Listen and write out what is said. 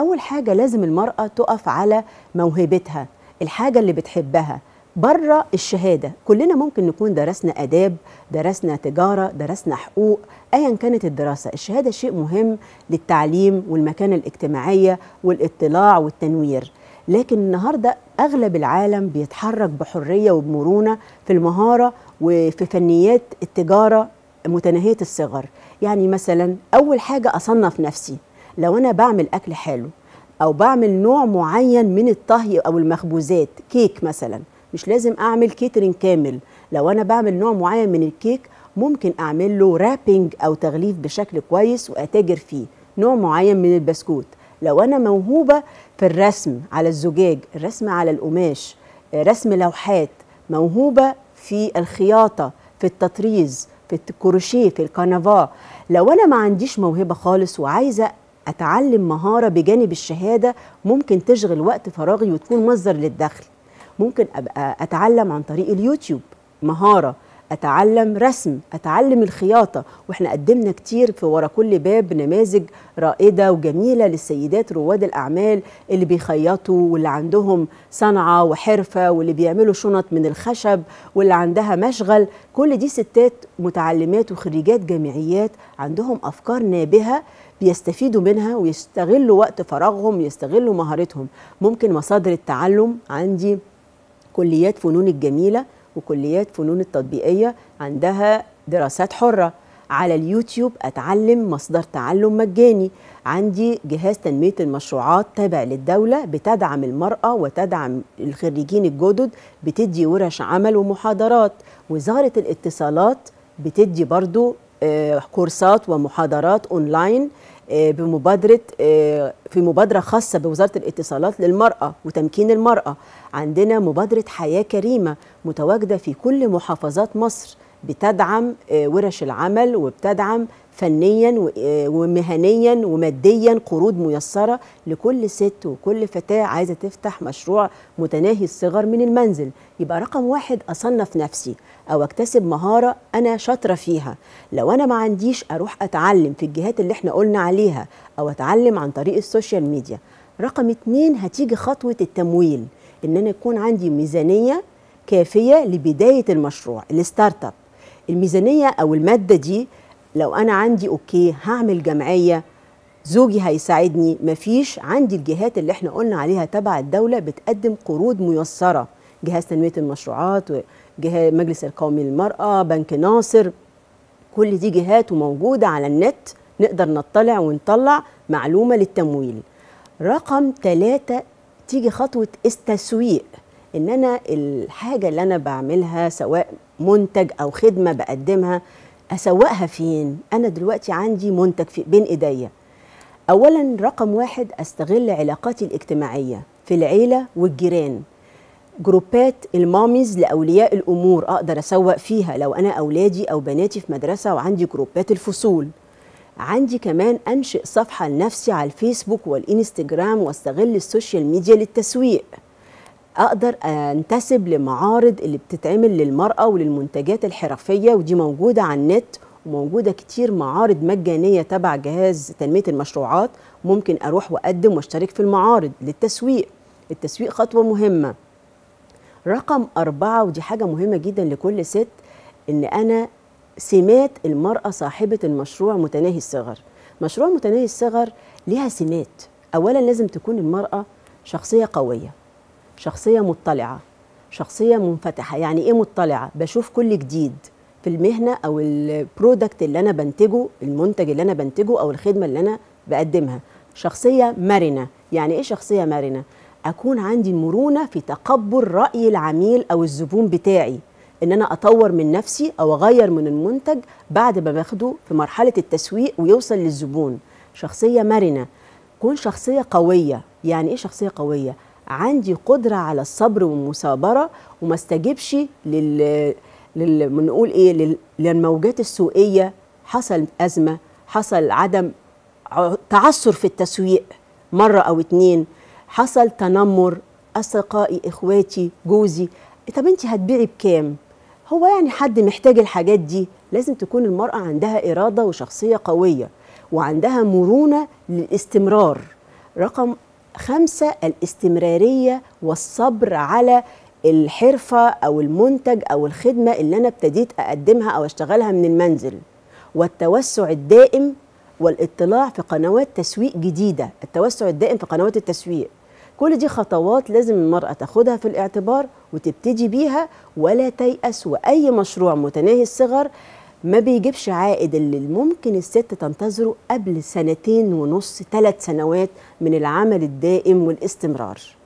أول حاجة لازم المرأة تقف على موهبتها الحاجة اللي بتحبها بره الشهاده كلنا ممكن نكون درسنا اداب درسنا تجاره درسنا حقوق ايا كانت الدراسه الشهاده شيء مهم للتعليم والمكانه الاجتماعيه والاطلاع والتنوير لكن النهارده اغلب العالم بيتحرك بحريه وبمرونه في المهاره وفي فنيات التجاره متناهيه الصغر يعني مثلا اول حاجه اصنف نفسي لو انا بعمل اكل حلو او بعمل نوع معين من الطهي او المخبوزات كيك مثلا مش لازم اعمل كيترين كامل لو انا بعمل نوع معين من الكيك ممكن اعمل له رابينج او تغليف بشكل كويس واتاجر فيه نوع معين من البسكوت لو انا موهوبه في الرسم على الزجاج الرسم على القماش رسم لوحات موهوبه في الخياطه في التطريز في الكروشيه في الكنفاه لو انا ما عنديش موهبه خالص وعايزه اتعلم مهاره بجانب الشهاده ممكن تشغل وقت فراغي وتكون مصدر للدخل ممكن ابقى اتعلم عن طريق اليوتيوب مهاره اتعلم رسم اتعلم الخياطه واحنا قدمنا كتير في ورا كل باب نماذج رائده وجميله للسيدات رواد الاعمال اللي بيخيطوا واللي عندهم صنعه وحرفه واللي بيعملوا شنط من الخشب واللي عندها مشغل كل دي ستات متعلمات وخريجات جامعيات عندهم افكار نابهه بيستفيدوا منها ويستغلوا وقت فراغهم ويستغلوا مهارتهم ممكن مصادر التعلم عندي كليات فنون الجميله وكليات فنون التطبيقية عندها دراسات حرة على اليوتيوب أتعلم مصدر تعلم مجاني عندي جهاز تنمية المشروعات تابع للدولة بتدعم المرأة وتدعم الخريجين الجدد بتدي ورش عمل ومحاضرات وزارة الاتصالات بتدي برضو آه، كورسات ومحاضرات أونلاين آه، بمبادره آه، في مبادره خاصه بوزاره الاتصالات للمراه وتمكين المراه عندنا مبادره حياه كريمه متواجده في كل محافظات مصر بتدعم آه، ورش العمل وبتدعم فنيا آه، ومهنيا وماديا قروض ميسره لكل ست وكل فتاه عايزه تفتح مشروع متناهي الصغر من المنزل يبقى رقم واحد اصنف نفسي او اكتسب مهاره انا شاطره فيها لو انا ما عنديش اروح اتعلم في الجهات اللي احنا قلنا عليها او اتعلم عن طريق السوشيال ميديا رقم اتنين هتيجي خطوه التمويل ان انا يكون عندي ميزانيه كافيه لبدايه المشروع الستارت اب الميزانيه او الماده دي لو انا عندي اوكي هعمل جمعيه زوجي هيساعدني مفيش عندي الجهات اللي احنا قلنا عليها تبع الدوله بتقدم قروض ميسره جهاز تنميه المشروعات مجلس القومي للمراه بنك ناصر كل دي جهات وموجوده على النت نقدر نطلع ونطلع معلومه للتمويل رقم ثلاثة تيجي خطوه التسويق ان انا الحاجه اللي انا بعملها سواء منتج او خدمه بقدمها اسوقها فين انا دلوقتي عندي منتج في بين ايديا اولا رقم واحد استغل علاقاتي الاجتماعيه في العيله والجيران جروبات الماميز لاولياء الامور اقدر اسوق فيها لو انا اولادي او بناتي في مدرسه وعندي جروبات الفصول عندي كمان انشئ صفحه لنفسي على الفيسبوك والانستجرام واستغل السوشيال ميديا للتسويق اقدر انتسب لمعارض اللي بتتعمل للمراه وللمنتجات الحرفيه ودي موجوده على النت وموجوده كتير معارض مجانيه تبع جهاز تنميه المشروعات ممكن اروح واقدم واشترك في المعارض للتسويق التسويق خطوه مهمه رقم أربعة ودي حاجة مهمة جدا لكل ست إن أنا سمات المرأة صاحبة المشروع متناهي الصغر مشروع متناهي الصغر ليها سمات أولا لازم تكون المرأة شخصية قوية شخصية مطلعة شخصية منفتحة يعني إيه مطلعة؟ بشوف كل جديد في المهنة أو البرودكت اللي أنا بنتجه المنتج اللي أنا بنتجه أو الخدمة اللي أنا بقدمها شخصية مرنة يعني إيه شخصية مرنة؟ أكون عندي مرونة في تقبل رأي العميل أو الزبون بتاعي ان انا اطور من نفسي او اغير من المنتج بعد ما باخده في مرحله التسويق ويوصل للزبون شخصيه مرنه كون شخصيه قويه يعني ايه شخصيه قويه عندي قدره على الصبر والمثابره وما استجبش لل لل بنقول ايه لل... للموجات السوقيه حصل ازمه حصل عدم تعثر في التسويق مره او اتنين حصل تنمر اصدقائي اخواتي جوزي طب انت هتبيعي بكام هو يعني حد محتاج الحاجات دي لازم تكون المراه عندها اراده وشخصيه قويه وعندها مرونه للاستمرار رقم خمسة الاستمرارية والصبر على الحرفة أو المنتج أو الخدمة اللي أنا ابتديت أقدمها أو أشتغلها من المنزل والتوسع الدائم والاطلاع في قنوات تسويق جديدة التوسع الدائم في قنوات التسويق كل دي خطوات لازم المرأة تاخدها في الاعتبار وتبتدي بيها ولا تيأس وأي مشروع متناهي الصغر ما بيجيبش عائد اللي ممكن الست تنتظره قبل سنتين ونص ثلاث سنوات من العمل الدائم والاستمرار